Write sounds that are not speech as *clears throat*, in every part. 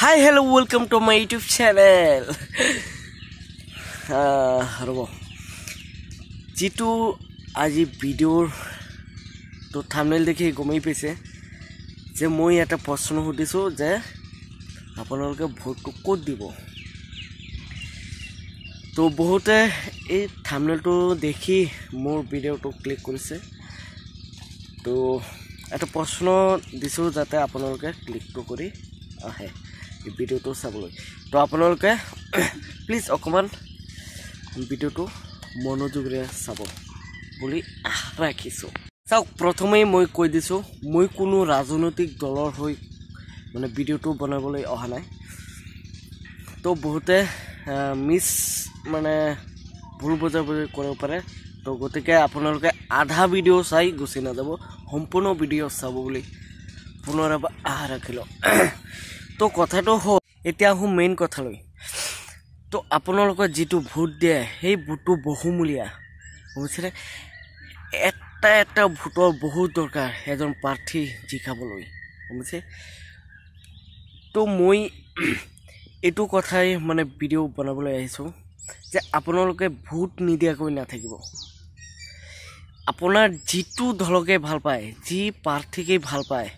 hi hello welcome to my YouTube channel ரொம்ப যিটো আজি ভিডিঅ'ৰ থামেল দেখি গমেই পাইছে যে মই এটা প্ৰশ্ন সুধিছোঁ যে আপোনালোকে ভোটটো ক'ত দিব তো বহুতে এই থামনেলটো দেখি মোৰ ভিডিঅ'টো ক্লিক কৰিছে তো এটা প্ৰশ্ন দিছোঁ যাতে আপোনালোকে ক্লিকটো কৰি আহে ভিডিঅ'টো চাবলৈ তো আপোনালোকে প্লিজ অকণমান ভিডিঅ'টো মনোযোগেৰে চাব বুলি ৰাখিছোঁ চাওক প্ৰথমেই মই কৈ দিছোঁ মই কোনো ৰাজনৈতিক দলৰ হৈ মানে ভিডিঅ'টো বনাবলৈ অহা নাই তো বহুতে মিছ মানে ভুল বুজা বুজি কৰিব পাৰে তো গতিকে আপোনালোকে আধা ভিডিঅ' চাই গুচি নাযাব সম্পূৰ্ণ ভিডিঅ' চাব বুলি পুনৰ এবাৰ আহ ৰাখিলোঁ তো কথাটো হ'ল এতিয়া আহোঁ মেইন কথালৈ তো আপোনালোকৰ যিটো ভোট দিয়ে সেই ভোটটো বহুমূলীয়া বুজিছেনে এটা এটা ভোটৰ বহুত দৰকাৰ এজন প্ৰাৰ্থী জিকাবলৈ বুজিছে তো মই *clears throat* এইটো কথাই মানে ভিডিঅ' বনাবলৈ আহিছোঁ যে আপোনালোকে ভোট নিদিয়াকৈ নাথাকিব আপোনাৰ যিটো দলকে ভাল পায় যি প্ৰাৰ্থীকেই ভাল পায়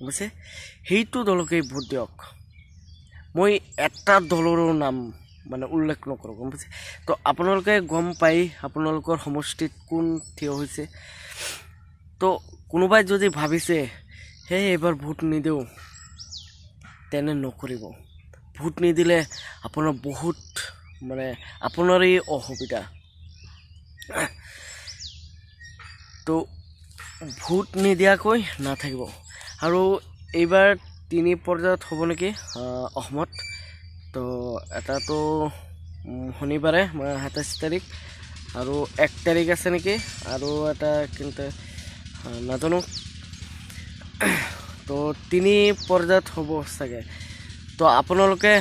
বুজিছে সেইটো দলকেই ভোট দিয়ক মই এটা দলৰো নাম মানে উল্লেখ নকৰোঁ গম পাইছে তো আপোনালোকে গম পাই আপোনালোকৰ সমষ্টিত কোন থিয় হৈছে তো কোনোবাই যদি ভাবিছে হে এইবাৰ ভোট নিদিওঁ তেনে নকৰিব ভোট নিদিলে আপোনাৰ বহুত মানে আপোনাৰেই অসুবিধা তো ভোট নিদিয়াকৈ নাথাকিব আৰু এইবাৰ তিনি পৰ্যায়ত হ'ব নেকি অসমত তো এটাতো শনিবাৰে মানে সাতাইছ তাৰিখ আৰু এক তাৰিখ আছে নেকি আৰু এটা কিন্তু নাজানো তো তিনি পৰ্যায়ত হ'ব চাগে তো আপোনালোকে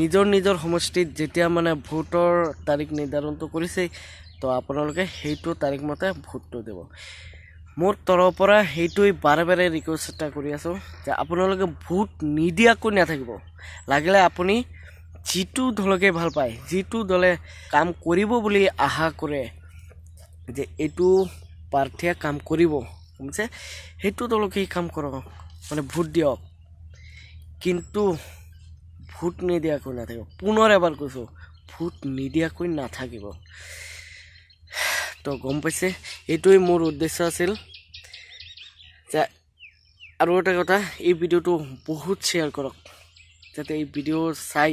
নিজৰ নিজৰ সমষ্টিত যেতিয়া মানে ভোটৰ তাৰিখ নিৰ্ধাৰণটো কৰিছেই তো আপোনালোকে সেইটো তাৰিখ মতে ভোটটো দিব মোৰ তৰফৰ পৰা সেইটোৱেই বাৰে বাৰে ৰিকুৱেষ্ট এটা কৰি আছোঁ যে আপোনালোকে ভোট নিদিয়াকৈ নাথাকিব লাগিলে আপুনি যিটো দলকে ভাল পায় যিটো দলে কাম কৰিব বুলি আশা কৰে যে এইটো প্ৰাৰ্থীয়ে কাম কৰিব বুজিছে সেইটো দলকে কাম কৰক মানে ভোট দিয়ক কিন্তু ভোট নিদিয়াকৈ নাথাকিব পুনৰ এবাৰ কৈছোঁ ভোট নিদিয়াকৈ নাথাকিব তো গম পাইছে এইটোৱেই মোৰ উদ্দেশ্য আছিল যে আৰু এটা কথা এই ভিডিঅ'টো বহুত শ্বেয়াৰ কৰক যাতে এই ভিডিঅ' চাই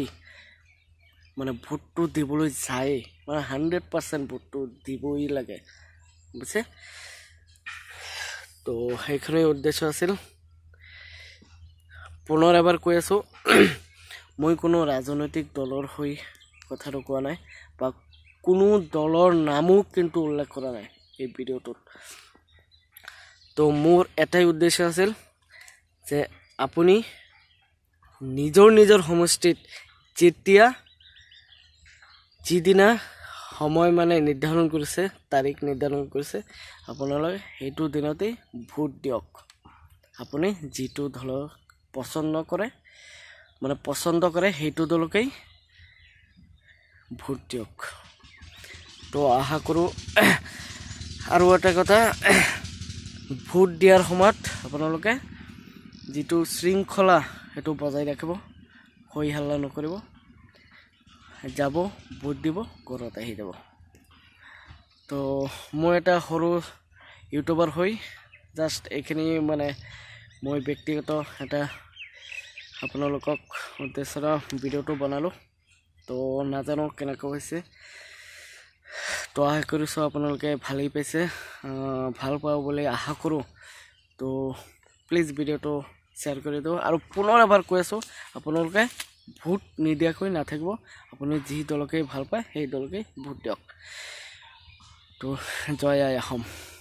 মানে ভোটটো দিবলৈ যায় মানে হাণ্ড্ৰেড পাৰ্চেণ্ট ভোটটো দিবই লাগে বুজিছে তো সেইখনেই উদ্দেশ্য আছিল পুনৰ এবাৰ কৈ আছোঁ *clears throat* মই কোনো ৰাজনৈতিক দলৰ হৈ কথাটো কোৱা নাই বা কোনো দলৰ নামো কিন্তু উল্লেখ কৰা নাই এই ভিডিঅ'টোত তো মোৰ এটাই উদ্দেশ্য আছিল যে আপুনি নিজৰ নিজৰ সমষ্টিত যেতিয়া যিদিনা সময় মানে নিৰ্ধাৰণ কৰিছে তাৰিখ নিৰ্ধাৰণ কৰিছে আপোনালোকে সেইটো দিনতেই ভোট দিয়ক আপুনি যিটো দলক পচন্দ কৰে মানে পচন্দ কৰে সেইটো দলকেই ভোট দিয়ক তো আশা কৰোঁ আৰু এটা কথা ভোট দিয়াৰ সময়ত আপোনালোকে যিটো শৃংখলা সেইটো বজাই ৰাখিব হই হাল্লা নকৰব যাব ভোট দিব ঘৰত আহি যাব তো মই এটা সৰু ইউটিউবাৰ হৈ জাষ্ট এইখিনি মানে মই ব্যক্তিগত এটা আপোনালোকক উদ্দেশ্যৰ ভিডিঅ'টো বনালোঁ তো নাজানো কেনক হৈছে তো আশা কৰিছোঁ আপোনালোকে ভালেই পাইছে ভাল পাওঁ বুলি আশা কৰোঁ তো প্লিজ ভিডিঅ'টো শ্বেয়াৰ কৰি দিওঁ আৰু পুনৰ এবাৰ কৈ আছোঁ আপোনালোকে ভোট নিদিয়াকৈ নাথাকিব আপুনি যি দলকেই ভাল পায় সেই দলকেই ভোট দিয়ক তো জয় আই অসম